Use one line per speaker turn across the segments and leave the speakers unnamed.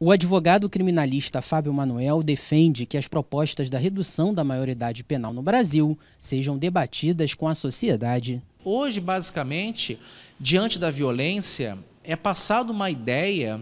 O advogado criminalista Fábio Manuel defende que as propostas da redução da maioridade penal no Brasil sejam debatidas com a sociedade.
Hoje, basicamente, diante da violência, é passada uma ideia,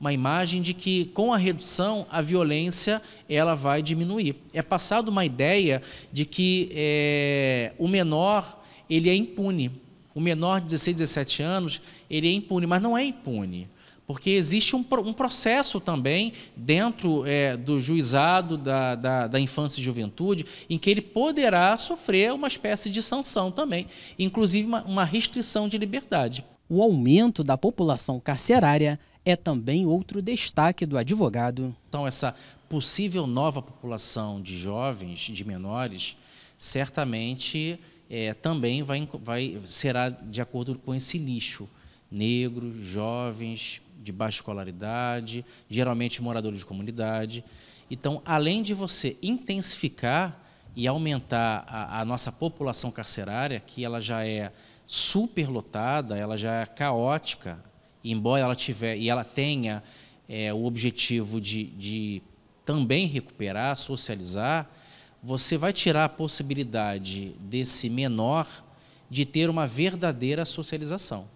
uma imagem de que com a redução a violência ela vai diminuir. É passada uma ideia de que é, o menor ele é impune. O menor de 16, 17 anos ele é impune, mas não é impune porque existe um, um processo também dentro é, do juizado da, da, da, infância e juventude em que ele poderá sofrer uma espécie de sanção também, inclusive uma, uma restrição de
liberdade. O aumento da população carcerária é também outro destaque do advogado.
Então, essa possível nova população de jovens, de menores, certamente é, também vai, vai, será de acordo com esse lixo. Negros, jovens, de baixa escolaridade, geralmente moradores de comunidade. Então, além de você intensificar e aumentar a, a nossa população carcerária, que ela já é superlotada, ela já é caótica, embora ela tiver e ela tenha é, o objetivo de, de também recuperar, socializar, você vai tirar a possibilidade desse menor de ter uma verdadeira
socialização.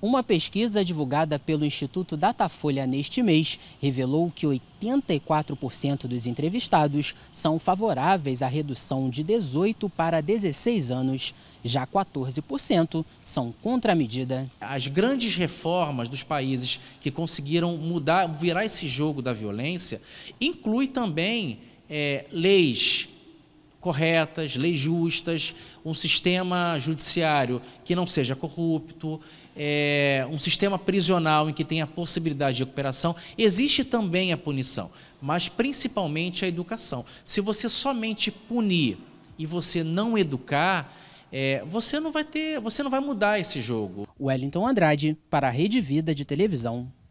Uma pesquisa divulgada pelo Instituto Datafolha neste mês revelou que 84% dos entrevistados são favoráveis à redução de 18 para 16 anos. Já 14% são contra a medida.
As grandes reformas dos países que conseguiram mudar, virar esse jogo da violência, inclui também é, leis corretas, leis justas, um sistema judiciário que não seja corrupto, é, um sistema prisional em que tenha possibilidade de recuperação. Existe também a punição, mas principalmente a educação. Se você somente punir e você não educar, é, você não vai ter, você não vai mudar esse jogo. Wellington Andrade para a Rede Vida de Televisão.